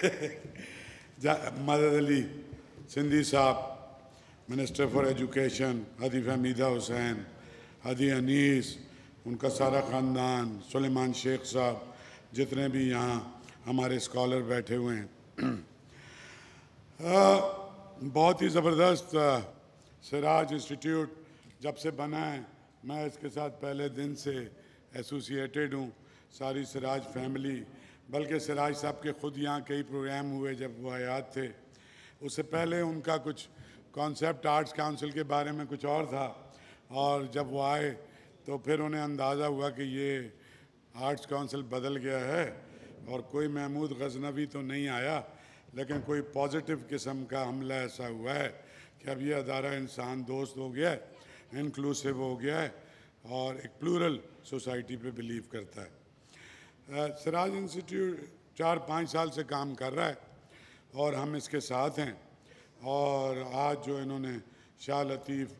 मदद Ali Sindhi sahab minister for education हदीफ हमीदा हुसैन हदी अनीस उनका सारा ख़ानदान सुलेमान शेख साहब जितने भी यहाँ हमारे स्कॉलर बैठे हुए हैं आ, बहुत ही ज़बरदस्त सिराज इंस्टीट्यूट जब से बना है मैं इसके साथ पहले दिन से एसोसिएटेड हूँ सारी सिराज फैमिली बल्कि सिराज साहब के ख़ुद यहाँ कई प्रोग्राम हुए जब वो आयात थे उससे पहले उनका कुछ कॉन्सेप्ट आर्ट्स काउंसिल के बारे में कुछ और था और जब वो आए तो फिर उन्हें अंदाज़ा हुआ कि ये आर्ट्स काउंसिल बदल गया है और कोई महमूद गजनबी तो नहीं आया लेकिन कोई पॉजिटिव किस्म का हमला ऐसा हुआ है कि अब यह अदारा इंसान दोस्त हो गया है इनकलूसिव हो गया है और एक प्लूरल सोसाइटी पे बिलीव करता है सराज इंस्टीट्यूट चार पाँच साल से काम कर रहा है और हम इसके साथ हैं और आज जो इन्होंने Shah Latif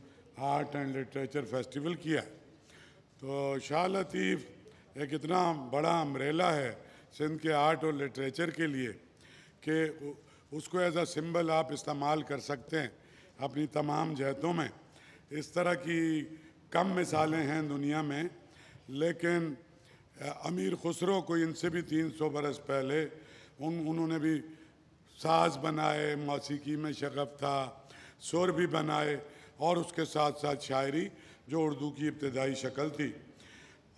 art and literature festival किया तो शाह लतीफ़ एक इतना बड़ा अम्ब्रेला है सिंध के आर्ट और लिटरेचर के लिए कि उसको एज आ सिंबल आप इस्तेमाल कर सकते हैं अपनी तमाम जहतों में इस तरह की कम मिसालें हैं दुनिया में लेकिन अमीर खुसरो को इनसे भी 300 बरस पहले उन उन्होंने भी साज बनाए मौसीकी में शगफ था सुर भी बनाए और उसके साथ साथ शायरी जो उर्दू की इब्तदाई शक्ल थी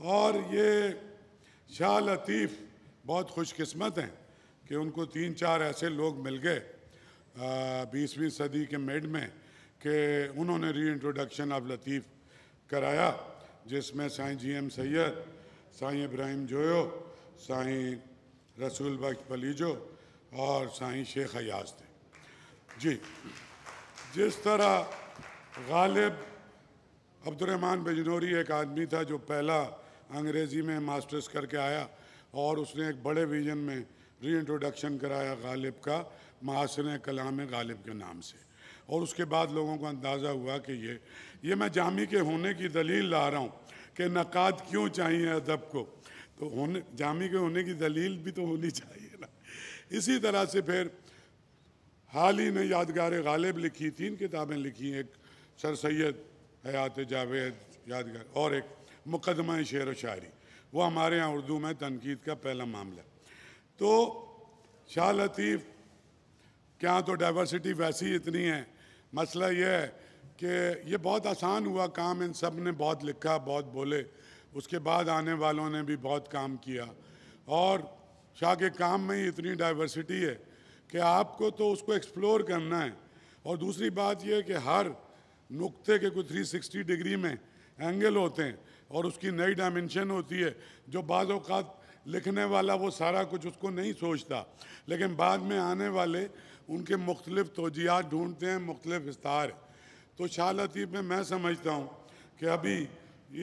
और ये शाह लतीफ़ बहुत खुशकस्मत हैं कि उनको तीन चार ऐसे लोग मिल गए बीसवीं सदी के मेड में कि उन्होंने री इंट्रोडक्शन ऑफ लतीफ़ कराया जिसमें साई जी एम सैद साई इब्राहिम जोयो साई रसूल बख्श पलीजो और साई शेख अयाज थे जी जिस तरह गालिब अब्दुलरहमान बिजनौरी एक आदमी था जो पहला अंग्रेज़ी में मास्टर्स करके आया और उसने एक बड़े विजन में री इंट्रोडक्शन कराया गालिब का महासन कलाम गालिब के नाम से और उसके बाद लोगों को अंदाज़ा हुआ कि ये ये मैं जामी के होने की दलील ला रहा हूँ कि नक़ाद क्यों चाहिए अदब को तो होने जामी के होने की दलील भी तो होनी चाहिए ना इसी तरह से फिर हाल ही में यादगार गालिब लिखी तीन किताबें लिखी एक सर सैद हयात जावेद यादगार और एक मुकदमा शेर व शायरी वो हमारे यहाँ उर्दू में तनकीद का पहला मामला तो शाह लतीफ़ क्या तो डाइवर्सिटी वैसी इतनी है मसला यह है कि ये बहुत आसान हुआ काम इन सब ने बहुत लिखा बहुत बोले उसके बाद आने वालों ने भी बहुत काम किया और शाह के काम में ही इतनी डाइवर्सिटी है कि आपको तो उसको एक्सप्लोर करना है और दूसरी बात यह है कि हर नुक्ते के कोई 360 डिग्री में एंगल होते हैं और उसकी नई डायमेंशन होती है जो बाज़ात लिखने वाला वो सारा कुछ उसको नहीं सोचता लेकिन बाद में आने वाले उनके मुख्तलिफ तोजियात ढूंढते हैं मुख्तलिफ इस्तार तो शाह लतीफ़ में मैं समझता हूँ कि अभी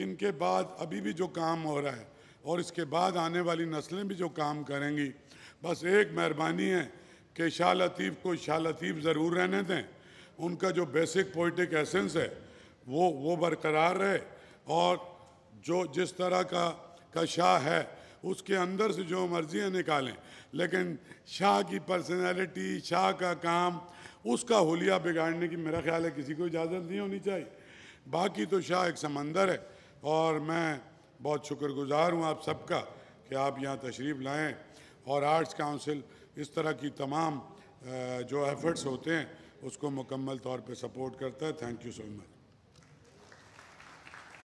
इनके बाद अभी भी जो काम हो रहा है और इसके बाद आने वाली नस्लें भी जो काम करेंगी बस एक मेहरबानी है कि शाह लतीफ़ को शाह लतीफ़ ज़रूर रहने दें उनका जो बेसिक पोइटिक एसेंस है वो वो बरकरार रहे और जो जिस तरह का का शाह है उसके अंदर से जो मर्ज़ियाँ निकालें लेकिन शाह की पर्सनैलिटी शाह का काम उसका होलिया बिगाड़ने की मेरा ख्याल है किसी को इजाज़त नहीं होनी चाहिए बाकी तो शाह एक समंदर है और मैं बहुत शुक्रगुजार हूँ आप सबका कि आप यहाँ तशरीफ़ लाएँ और आर्ट्स काउंसिल इस तरह की तमाम जो एफर्ट्स होते हैं उसको मुकम्मल तौर पर सपोर्ट करता है थैंक यू सो मच